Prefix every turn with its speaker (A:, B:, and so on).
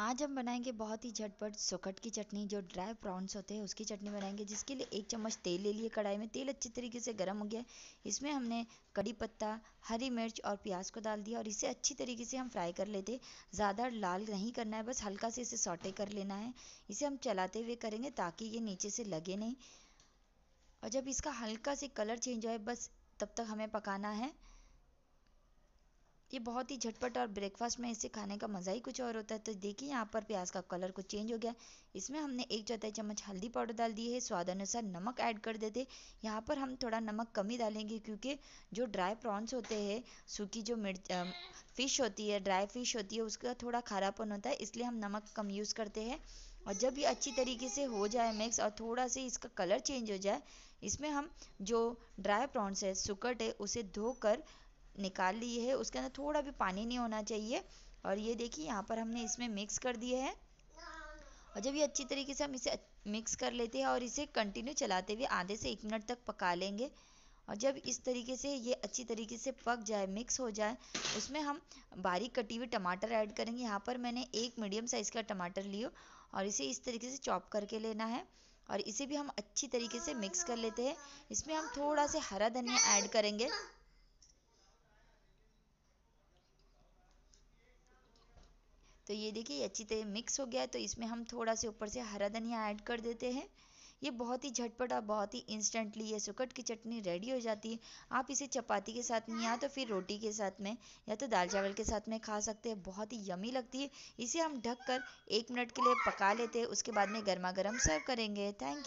A: आज हम बनाएंगे बहुत ही झटपट सुखट की चटनी जो ड्राई प्रॉन्स होते हैं उसकी चटनी बनाएंगे जिसके लिए एक चम्मच तेल ले लिए कढ़ाई में तेल अच्छी तरीके से गर्म हो गया इसमें हमने कड़ी पत्ता हरी मिर्च और प्याज को डाल दिया और इसे अच्छी तरीके से हम फ्राई कर लेते ज़्यादा लाल नहीं करना है बस हल्का से इसे सौटे कर लेना है इसे हम चलाते हुए करेंगे ताकि ये नीचे से लगे नहीं और जब इसका हल्का से कलर चेंज हो बस तब तक हमें पकाना है ये बहुत ही झटपट और ब्रेकफास्ट में इसे खाने का मज़ा ही कुछ और होता है तो देखिए यहाँ पर प्याज का कलर कुछ चेंज हो गया इसमें हमने एक चौथाई चम्मच हल्दी पाउडर डाल दी है स्वाद अनुसार नमक ऐड कर देते यहाँ पर हम थोड़ा नमक कम ही डालेंगे क्योंकि जो ड्राई प्रॉन्स होते हैं सूखी जो मिर्च फिश होती है ड्राई फिश होती है उसका थोड़ा खारापन होता है इसलिए हम नमक कम यूज़ करते हैं और जब ये अच्छी तरीके से हो जाए मिक्स और थोड़ा से इसका कलर चेंज हो जाए इसमें हम जो ड्राई प्रॉन्स है सुकट है उसे धोकर निकाल ली है उसके अंदर थोड़ा भी पानी नहीं होना चाहिए और ये देखिए यहाँ पर हमने इसमें मिक्स कर दिए है और जब ये अच्छी तरीके से हम इसे मिक्स कर लेते हैं और इसे कंटिन्यू चलाते हुए आधे से एक मिनट तक पका लेंगे और जब इस तरीके से ये अच्छी तरीके से पक जाए मिक्स हो जाए उसमें हम बारीक कटी हुई टमाटर ऐड करेंगे यहाँ पर मैंने एक मीडियम साइज़ का टमाटर लियो और इसे इस तरीके से चॉप करके लेना है और इसे भी हम अच्छी तरीके से मिक्स कर लेते हैं इसमें हम थोड़ा सा हरा धनिया ऐड करेंगे तो ये देखिए अच्छी तरह मिक्स हो गया है तो इसमें हम थोड़ा से ऊपर से हरा धनिया ऐड कर देते हैं ये बहुत ही झटपट और बहुत ही इंस्टेंटली ये सुकट की चटनी रेडी हो जाती है आप इसे चपाती के साथ में या तो फिर रोटी के साथ में या तो दाल चावल के साथ में खा सकते हैं बहुत ही यमी लगती है इसे हम ढक कर एक मिनट के लिए पका लेते हैं उसके बाद में गर्मा गर्म सर्व करेंगे थैंक यू